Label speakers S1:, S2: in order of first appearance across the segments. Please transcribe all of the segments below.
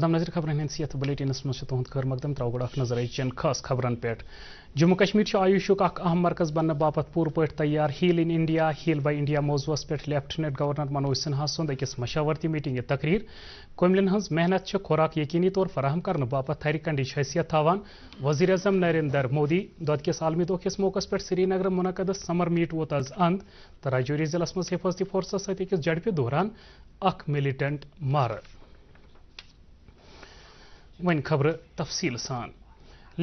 S1: आदम नजर खबर हंद यथ बुलेटिनस मज तुद मकदम त्रो गो नजर अजचन खास खबर पे जम्मू कश्मीर आयुषुक अहम मरकज बनने बाप पूर पे तैयार heal in India heal by India मौजूस पे लेफ्टिनेंट गवर्नर मनोज सिन्हा सुंद अकिस मशावरती मीटिंग तकरीर कोमलन हज मेहनत खुराक यकीनी तौर फराहम कर बाप थर कंडिश हैसियत थान वजीर अजम नरेंद्र मोदी दोद किस आलमी दोह किस मौकस पे श्रीनगर मुनद समर मीट वो आज अंद तो राजौरी जिलस मज हिफाजती फोर्सस सत अकिस दौरान अख मिलिटेंट मार वन खबर तफसील सान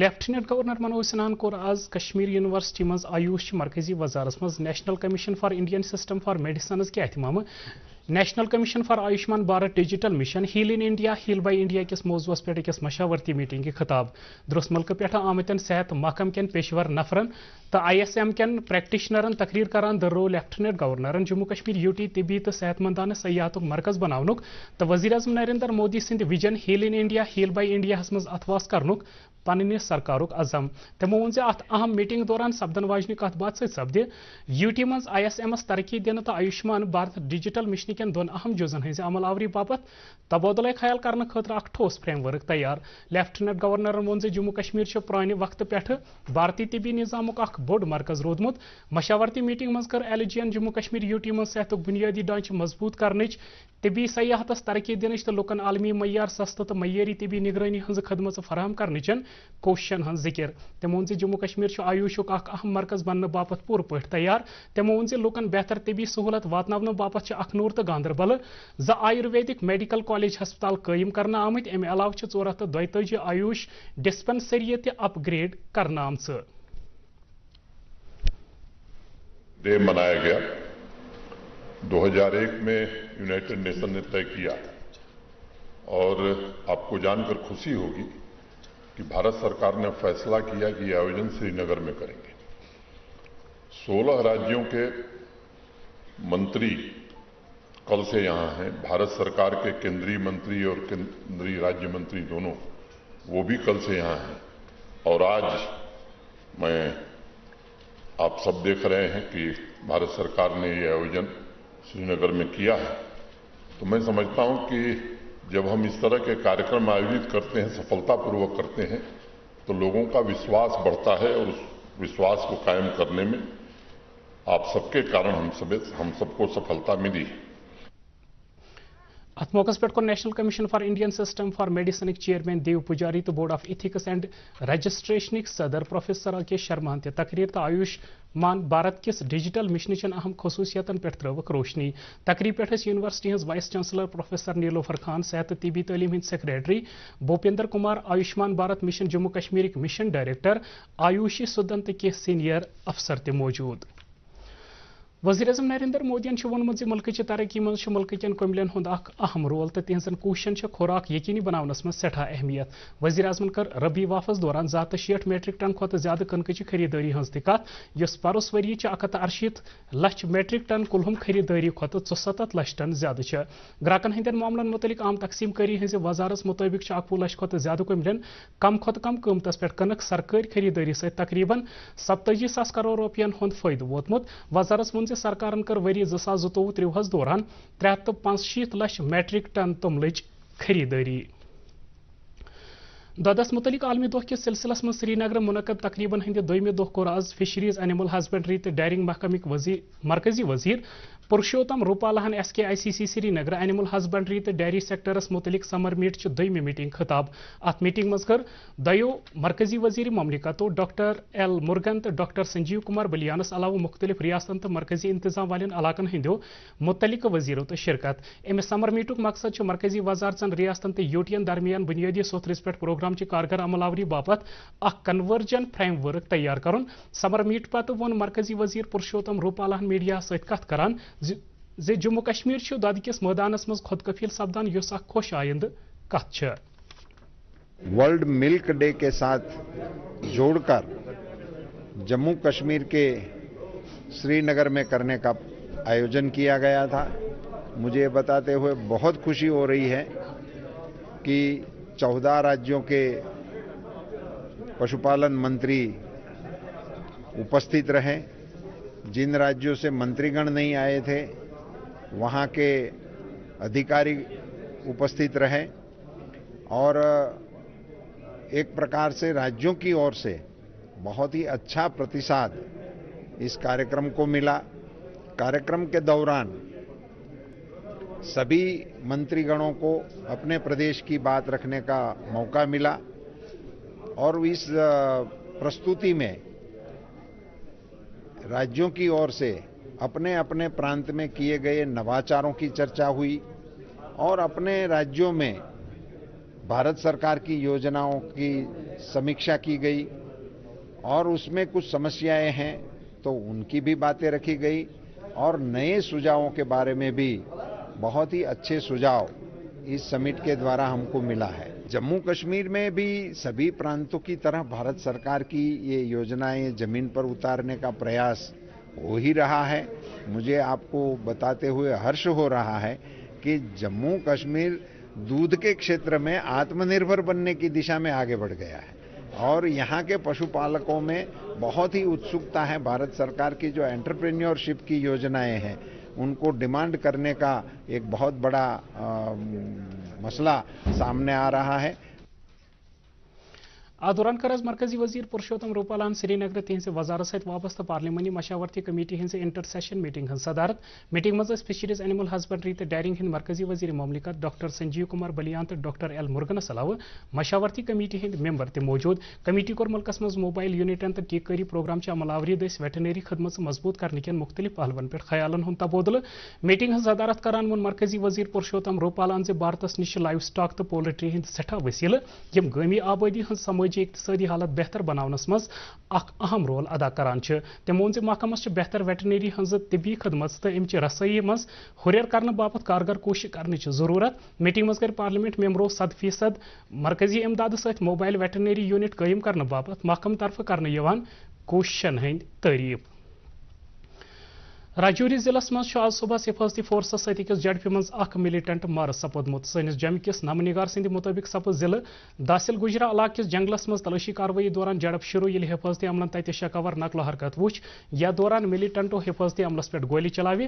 S1: लेफ्टिनेंट गवर्नर मनोज सिन्हान कोर आज कश्मीर यूनिवर्सिटी मज आयुष मरकजी वजारस मज national commission for Indian system for medicine के अहतमाम national commission for Ayushman Bharat digital mission heal in India heal by India किस मौजूस पे अकिस मशावरती मीटिंग के खिताब दुरुस मुल्क पे आमित सेहत महकम कन पेशवर नफरन तो आई एस एम कन प्रैक्टिशनरन तकरीर द रोल लेफ्टिनेंट गवर्नरन जम्मू कश्मीर यूटी तबी तो सेहतमंदान सयाहत मरकज बनान तो वजी अजम नरेंद्र मोदी सिंद vision heal in India heal by India मज अथवास कर सरकार अजम तमो वो अत अहम मीटिंग दौरान सपदन वाजन कत बात सपदि यू टी मज आई एस एमस तरक् दिन तो आयुष्मान भारत डिजिटल मिशन کٮ۪ن دۄن اَہم جُزن ہٕنٛزِ عمل آوری باپتھ تبادلے خیال کرنہٕ خٲطرٕ اکھ ٹھوس فریم ؤرٕک تیار لیفٹیننٹ گورنرن ووٚن زِ جموں کشمیٖر چھُ پرٛانہِ وقتہٕ پٮ۪ٹھٕ بھارتی طِبی نِظامُک اکھ بوٚڑ مرکز روٗدمُت مشاورتی میٖٹنٛگ منٛز کٔر ایل جی یَن جموں کشمیٖر یوٗٹی منٛز صحتُک بُنیٲدی ڈانچہٕ مضبوٗط کرنٕچ طِبی سیاحتس ترقی دِنٕچ تہٕ لُکن عالمی معیار سستہٕ تہٕ معیٲری طِبی نِگرٲنی ہٕنٛزٕ خدمژٕ فراہم کرنٕچن کوٗششن ہٕنٛز ذِکِر تٔمۍ ووٚن زِ جموں کشمیٖر چھُ آیوٗشُک اکھ اَہم مرکز بننہٕ باپتھ پوٗرٕ پٲٹھۍ تیار تٔمۍ ووٚن زِ لُکن بہتر طِبی سہوٗلت واتناونہٕ باپتھ چھِ اکھنوٗر تہٕ गांधरबल ज आयुर्वेदिक मेडिकल कॉलेज हस्पताल कयम कर आमित अमे अलाव चोर हथ दयत आयुष डिस्पेंसरी अपग्रेड कर
S2: डे मनाया गया 2001 में यूनाइटेड नेशन ने तय किया और आपको जानकर खुशी होगी कि भारत सरकार ने फैसला किया कि आयोजन श्रीनगर में करेंगे 16 राज्यों के मंत्री कल से यहाँ हैं भारत सरकार के केंद्रीय मंत्री और केंद्रीय राज्य मंत्री दोनों वो भी कल से यहाँ हैं और आज मैं आप सब देख रहे हैं कि भारत सरकार ने ये आयोजन श्रीनगर में किया है तो मैं समझता हूँ कि जब हम इस तरह के कार्यक्रम आयोजित करते हैं सफलतापूर्वक करते हैं तो लोगों का विश्वास बढ़ता है और उस विश्वास को कायम करने में आप सबके कारण हम सब हम सबको सफलता मिली है
S1: अत मौक पे कोर national commission for Indian system for medicine chairman Dev Pujari तो board of ethics and registration सदर प्रोफेसर अके शर्मा ते तकरीर तो मान भारत किस डिजिटल मिशन अहम खसूसियत पे त्रवक रोशनी तकरीब पे यूनिवर्सिटी हज vice chancellor professor Nilofar Khan सेहत तीबी तलीम हिंद secretary Bhupendra Kumar Ayushman Bharat mission Jammu Kashmir mission director Ayushi Sudan तो कह सीनियर अफसर तूजूद वजी अजम नरेंद्र मोदी वोनमुत मुल्क तरक्की मं मुल्क कन अहम रोल तो तिहजन कूशन खुराक यकीनी बनावनस मं सठा अहमियत वजी अजमन कर रबी वाफस दौरान जात शेठ मैट्रिक टन खुत ज्यादा कनक खरीदारी हज तत इस परस वरी अकत अरशी लक्ष मैट्रिक टन कुलहम खरीदारी खुत चुसत लक्ष टन ज्यादा ग्राकन हंदन मामलन मुतलिक आम तकसीम करी हज वजारस मुताबिक अकवु लक्ष खुत ज्यादा कमिलन कम खुत कम कमतस पे कनक सरकारी खरीदारी सत तकरीबन सा करोड़ रुपयन हूं फायदे वोतमुत वजारस वोन ز सरकार कर वरी जो सास जोवह त्रुह दौरान त्रे हथ पीत पंशीत लक्ष मैट्रिक टन तुमल खरीदारी ददस मुतलिक आलमी दह किस सिलसिलस में श्रीनगर मुनद तकरीबन हंदि दोमि दह कोर आज फिशरीज एनिमल हजबेंड्री तो डायरिंग महकमिक वजी मरकजी वजीर पुरुषोत्तम रूपालाहन S K I C C Srinagar animal husbandry तो डेरी सेक्टरस मुतलिक समर मीट की दमि मीटिंग खिताब अत मीटिंग मज कर दयो मरकजी वजीर ममलिकतो डॉक्टर एल मुर्गन तो डॉक्टर संजीव कुमार बलियानस अलावा मुख्तलिफ रियासतन तो मरकजी इंतजाम वाले इलाकन हंदो मुतलिक वजीरों तो शिरकत अमि समर मीट मकसद मरकजी वजारचन रियासतन तो यूटियन दरमियान बुनियादी सोथरस पे प्रोग्राम की कारगर अमलावरी बापत अन्वर्जन कन्वर्जन फ्रेम वर्क तैयार कर समर मीट पत वो मरकजी वजीर पुरुषोत्तम रूपाल मीडिया सत कत जम्मू कश्मीर کشمیٖر چھُ دۄدٕ کِس مٲدانَس منٛز خۄد کفیٖل سَپدان یۄس
S2: वर्ल्ड मिल्क डे के साथ जोड़कर जम्मू कश्मीर के श्रीनगर में करने का आयोजन किया गया था मुझे बताते हुए बहुत खुशी हो रही है कि चौदह राज्यों के पशुपालन मंत्री उपस्थित रहे जिन राज्यों से मंत्रीगण नहीं आए थे वहाँ के अधिकारी उपस्थित रहे और एक प्रकार से राज्यों की ओर से बहुत ही अच्छा प्रतिसाद इस कार्यक्रम को मिला कार्यक्रम के दौरान सभी मंत्रीगणों को अपने प्रदेश की बात रखने का मौका मिला और इस प्रस्तुति में राज्यों की ओर से अपने अपने प्रांत में किए गए नवाचारों की चर्चा हुई और अपने राज्यों में भारत सरकार की योजनाओं की समीक्षा की गई और उसमें कुछ समस्याएं हैं तो उनकी भी बातें रखी गई और नए सुझावों के बारे में भी बहुत ही अच्छे सुझाव इस समिट के द्वारा हमको मिला है जम्मू कश्मीर में भी सभी प्रांतों की तरह भारत सरकार की ये योजनाएं जमीन पर उतारने का प्रयास हो ही रहा है मुझे आपको बताते हुए हर्ष हो रहा है कि जम्मू कश्मीर दूध के क्षेत्र में आत्मनिर्भर बनने की दिशा में आगे बढ़ गया है और यहाँ के पशुपालकों में बहुत ही उत्सुकता है भारत सरकार की जो एंटरप्रेन्योरशिप की योजनाएं हैं उनको डिमांड करने का एक बहुत
S1: बड़ा आ, मसला सामने आ रहा है आज दौरान कर्ज मरकजी वजी पुरुषोत्तम रूपालान श्रीनगर तिहस वजारत सत वाबस्त पार्लिमानी मशावरती कमेटी इंटर सेशन मीटिंग हिंद सदारत मीटिंग मज फिशरीज एनिमल हजबेंड्री तो डायरिंग हिंद मरकजी वजी ममलिकत डॉक्टर संजीव कुमार बलियान तो डॉक्टर एल मुर्गनस अलावे मशावरती कमेटी हिंद मेबर त मौजूद कमेटी कोर मुल्क मज मोबाइल यूनिटन तो टीकारी प्रोग्राम अमलावरी दस वेटनरी खदमत मजबूत कर मुख्तलि पहलवन पे खयालन हूं तबोदल मीटिंग हिंद सदारत कर वो मरकजी वजी पुरुषोत्तम रूपालान भारत नश लाइव स्टाक तो पोल्ट्री हिंद सठा वसील यम गमी आबादी हज फौजी इकतदी हालत बेहतर बनावनस मज अहम रोल अदा करान तमो वोन महकमस बेहतर वेटनरी हज तिबी खदमत तो अम रसई मज हुरियर कर बापत कारगर कोश कर जरूरत मीटिंग मज कर पार्लिमेंट मेम्बरो सद फीसद मरकजी इमदाद सोबाइल वेटनरी यूनिट कयम कर बापत महकम तरफ कर कोशिशन हंद तारीफ राजौरी जिलस में आज सुबह सिफारती फोर्सस सतिस झड़पि मज मिलिटेंट मर सपुदमुत सनिस जम निगार सदि मुताबिक सपुद जिले दासिल गुजरा इलाक जंगलस मज तलाशी कार्रवाई दौरान झड़प शुरू ये हिफाजती अमलन तत शकवर नकल हरकत वुच यह दौरान मिलिटेंटो हिफाजती अमलस पे गोली चलाव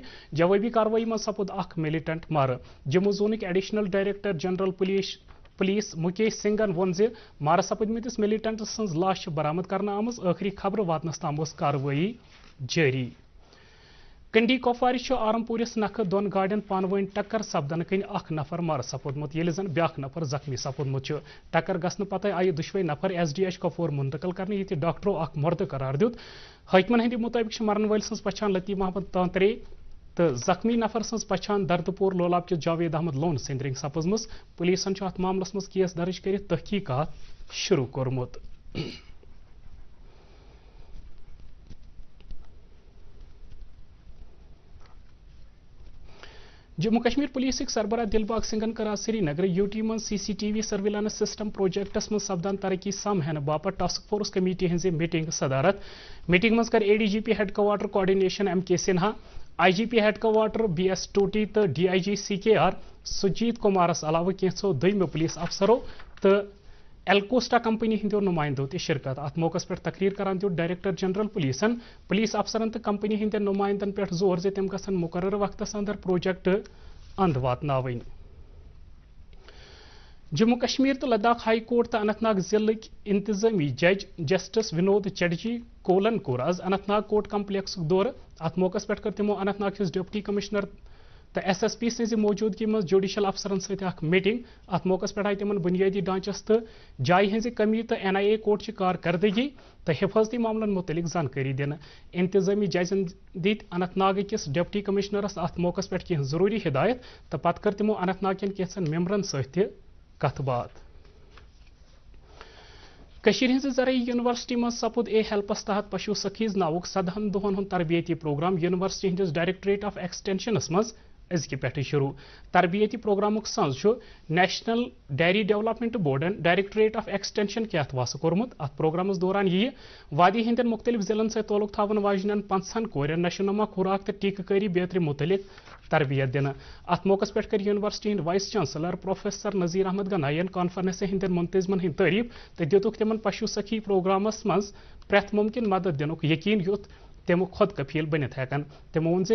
S1: जवाबी कार्रवाई मज सपुद मिलिटेंट मर जम्मू जोनिक additional director general police police Mukesh सिंगन वोन जि मार सपदमतिस मिलिटेंट सज लाश बरामद करना आम आखिरी खबर वातनस तम कार्रवाई जारी कंडी कपवार आरम नख दोन गाड़न पान टक्कर सपदन कन नफर मर सपूदमुत ये जन ब्या नफर जख्मी सपूदमुत टक्कर गसन पत आयु दुशवे नफर एस डी एच कपूर मुंतकिल कर ये डॉक्टरों अख मर्द करार दुत हकमन हंद मुताबिक मरन वल सचान लतीफ महमद तांतरे तो जख्मी नफर सज पछान दर्दपुर लोलाब किस जावेद अहमद लोन सिंदरिंग सपजम पुलिसन अत मामलस मज केस दर्ज कर तहकीकत शुरू कोर्मुत जम्मू कश्मीर पुलिस सरबराह दिलबाग सिंगन करा Srinagar UT T V surveillance system प्रोजेक्टस में सपदान तरक्की समहन बाप टास्क फोर्स कमेटी हज मीटिंग सदारत मीटिंग में कर ADGP headquarter coordination M K Sinha ji headquarter B S Toti तो डी आई जी सी के आर सुजीत कुमारस अलावा कैंसो दुम पुलिस अफसरों तो एलकोस्टा कंपनी हंदो नुमाइंदो शिरकत अत मौक पे तकरीर करान दु डायरेक्टर जनरल पुलिसन पुलिस अफसर तो कंपनी हंद नुमाइंद पे जोर जे तम ग मुकर वक्त अंदर प्रोजेक्ट अंद वात जम्मू कश्मीर तो लद्दाख हाई कोर्ट तो नाग जिले इंतजामी जज जस्टिस विनोद चटर्जी कोलन कोर आज नाग कोर्ट कम्प्लेक्स दौर अत मौक पे कर तमो नाग डिप्टी कमिश्नर तो एस एस पी सज मौजूदगी मज जुडिशल अफसरन सीटिंग अत मौक पे आई तिम बुनियादी ढांचस तो जाय हज कमी तो एन आई ए कोर्ट की कारकर्दगी तो हिफाजती मामलन मुतलिक जानकारी दिन इंतजामी जजन दित अनंत नाग किस डिप्टी कमिश्नरस अत मौक पे कह जरूरी हिदायत तो पत् कर तमो अनंत नाग कैन कन मेम्बरन सथ बात कशीर हज जरिए यूनिवर्सिटी में सपुद ए हेल्पस तहत पशु सखीज नावुक सदहन दोहन तरबियती प्रोग्राम यूनिवर्सिटी हिंदिस डायरेक्टरेट ऑफ एक्सटेंशनस मं अजक पे शुरू तरबियती प्रोग्रामुक संज नेशनल डायरी डेवलपमेंट बोर्डन डायरेक्टरेट ऑफ एक्सटेंशन के अत वास कोर्मुत अत प्रोग्रामस दौरान ये वादी हंद मुख्तलिफ जिलन से तलुक थावन वाजन पंचाहन कोरन नशोनमा खुराक तो टीकारी करी मुतलिक तरबियत दिन अत मौक पे कर यूनिवर्सिटी हंद vice chancellor professor Nazir Ahmad गनायन कॉन्फ्रेंस हंद मुंतजमन हंद तारीफ तो दुख तिम पशु सखी प्रोग्रामस मज प्रेथ मुमकिन मदद दिन यकीन युथ तमुक खुद कफील बनित हन तमो वो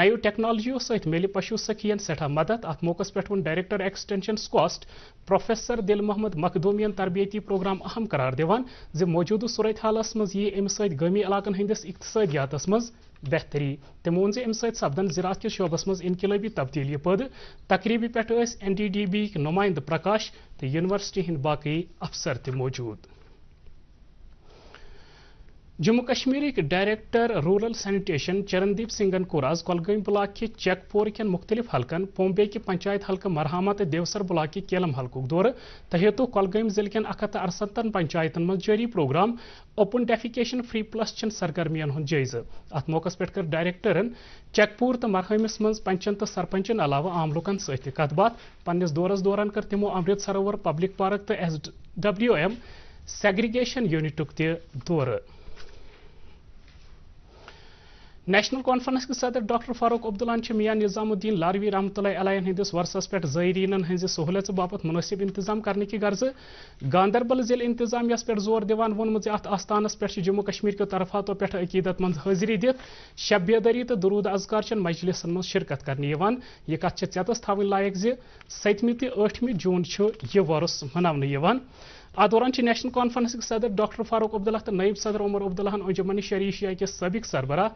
S1: नयो टेक्नोलो सत मिले पशु सखियन सठा मदद अत मौक पे वो डायरेक्टर एक्सटेंशन स्कॉस्ट प्रोफेसर दिल महमद मखदूमियन तरबियती प्रोग्राम अहम करार दिवान जि मौजूद सूरत हाल मे अम अमि समी इलाकन हंदिस इकतसदियात मज बेहतरी तमो वो अम सपदन ज़रात किस शोबस मज इनकलबी तब्दीली पद तकरीबी पे एन डी डी बी नुमाइंद प्रकाश तो यूनिवर्सिटी हंद बाकी अफसर तौजूद जम्मू कश्मीर के डायरेक्टर रूरल सैनिटेशन चरणदीप सिंगन कोर आज कलग ब्लॉक के चेकपोर कन मुख्तलिफ हल्कन पोम्बे के पंचायत हल्क मरहमा तो देवसर ब्लॉक के केलम हल्क दौर तहत कलग जिले कन अख हथ पंचायतन मज जारी program open defecation free plus चन सरगर्मियन हूं जायजा अत मौक पे कर डायरेक्टरन चेकपोर तो मरहमस मज पंचन तो सरपंचन अलावा आम लुकन सत बात पन्नस दौरस दौरान कर तमो अमृत सरोवर पब्लिक पार्क तो S W M segregation unit तौर नेशनल कॉन्फ्रेंस के सदर डॉक्टर फारूक अब्दुल्लान मियाँ निज़ामुद्दीन लारवी रहमत अलहन हंदिस वर्सस पे जयरीन हज सहूलत बापत मुनसिब इंतजाम करने की गर्ज गांधरबल जिल इंतजामिया पे जोर दिवान वोन अत पे जम्मू कश्मीर के तरफातों पे अकीदत मंद हाजिरी दित शब्बेदरी तो दरूद अजगार चन मजलिसन मज शिरकत कर यह कत चतस थवन लायक जतमि तो ठमी जून यह वर्स मनान अ दौरान नेशनल कॉन्फ्रेंस के सदर डॉक्टर फारूक अब्दुल्ला तो नयब सदर उमर अब्दुल्ला अंजुमन शरीशिया के सबक सरबराह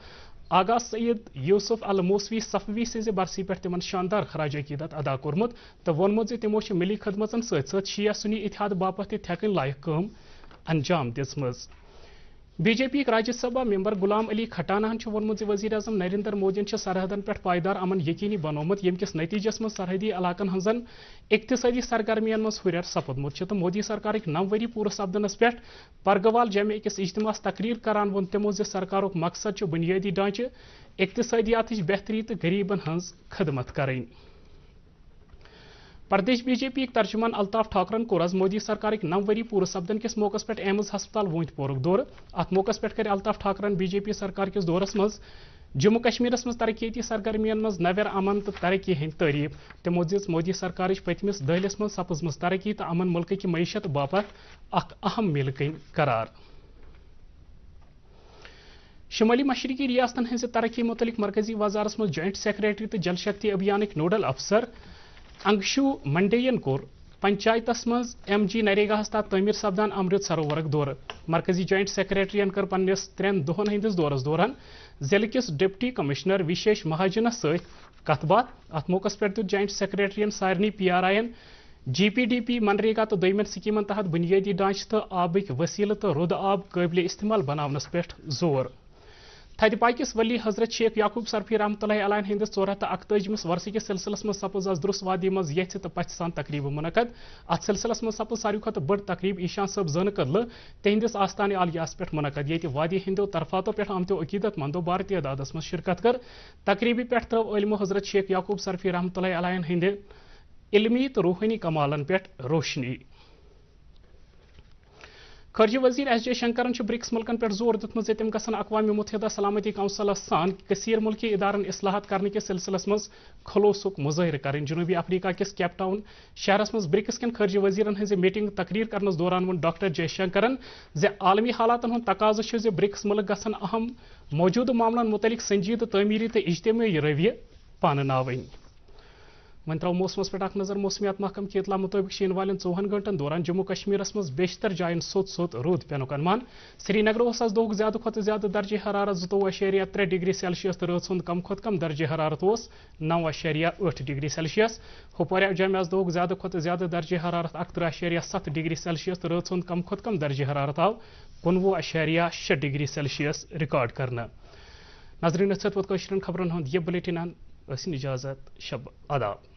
S1: आगा सद यूसुफ अल मोसवी सफवी सज बरसी पे तिम शानदार खराज अकीदत अदा कोर्मुत तो वोनमु तमो मिली खदमतन सत सुनी इतिहाद बापत थेकन लायक कम अंजाम दिजम बीजेपी राज्यसभा मेम्बर गुलाम अली खटानाहन वोनमुत वजीर अजम नरेंद्र मोदीन सरहदन पे पायदार अमन यकीनी बनोमुत यमकिस नतीजस मं सरहदी इलाकन हजन इकतदी सरगर्मियन मं हुरर सपदमुत तो मोदी सरकार नौ वरी पूर सपदनस पे परगवाल जमे अकिस इजतमास तकरीर करान वो तमो सरकार मकसद बुनियादी ढांचे इकतदियात बेहतरी तो गरीबन हज खदमत करें प्रदेश बीजेपी तर्जुमान अल्ताफ ठाकुरन कोर मोदी सरकार नव वरी पूर्व सपदन किस मौक पर एम्स हस्पताल वोंद दौर अत मौक पे कर अलताफ ठाकरन बीजेपी सरकार किस दौर मज जम्मू कश्मीर में तरक्याती सरगर्मियों में नवर अमन तो तरक् हंद तारीफ तमो दिज मोदी सरकार पतमिस दहलिस मज सपजम तरक्की तो अमन मुल्क की मीशत बापत अहम मिल करार शुमाली मशरकी रियातन हज तरक् मुतलिक मरकजी वजारस मज जॉइंट सेक्रेटरी तो जल शक्ति अभियान नोडल अफसर अंगशु मंडेयन कोर पंचायत मज एम जी नरेगा तथ तमीर सपदान अमृत सरोवर दौर मरकजी जॉइंट सेक्रेटरियन कर पन्नस त्रेन दोहन हंदिस दौरस दौरान जिले किस डिप्टी कमिश्नर विशेष महाजनस सत बात अत मौक पे दित जॉइंट सेक्रेटरियन सारे पी आर आईन G P D P MNREGA तो दिन स्कीमन तहत बुनियादी ढांच तो आबिक वसील तो रुद आब कबिल इस्तेमाल बनानस पे जोर थत पाकिस वली हजरत शेख याकूब सरफी रहमत अलान हंदिस चौर हथ अकतजमस वर्ष किस सिलसिलस में सपज आज दुरुस वादी मज यथ तो पथ सान तकरीब मुनद अत सिलसिलस में सपज सारी खुद बड़ तकरीब ईशान सब जन कदल तिंदिस आस्थान आलियास पे मुनद ये वादी हंदो तरफातों पे आमतो अकीदत मंदो भारतीय दादस में शिरकत कर तकरीबी पे त्रव अलमो हजरत शेख याकूब सरफी रहमत अलान हंद इलमी तो रूहानी कमालन पे रोशनी खर्जी वजीर एस जयशंकर ब्रिक्स मुल्क पे जोर दुत जम ग अकवा मुतहदा सलामती कौंसलस सान कसीर मुल्क इदारन असलाहत कर सिलसिलस मज खलोसुक मुजाहिर करें जनूबी अफ्रीका किस कैपटाउन शहर मज ब्रिक्स कन खर्जी वजीरन हज मीटिंग तकरीर करने दौरान वो डॉक्टर जयशंकरन ज आलमी हालातन हद तकाज ब्रिक्स मुल्क गहम मौजूद मामलों मुतलिक संजीद तमीरी तो इजतमी रवि पान नावनी वन त्रो मौसम पे नजर मौसमियात महकम के इतला मुताबिक शीन वाले चौहन घंटन दौरान जम्मू कश्मीर में बेशतर जायन सोत सोत रोद पेनुक अनुमान श्रीनगर दुह ज्यादा खुत ज्यादा दर्जे हरारत जो अशरिया त्रे डिग्री सेल्सियस तो रात कम खुत कम दर्ज हरारत नौ अशरिया अठ डिग्री सेल्सियस हुपवारा जमे दुह ज्यादा खुत ज्यादा दर्जे हरारत अकतरह अशरिया सत डिग्री सेल्सियस तो रात कम खुत कम दर्ज हरारत आव कुनवु अशरिया शे डिग्री सेल्सियस रिकॉर्ड कर नजरिन खबरन यह बुलेटिन इजाजत शब आदाब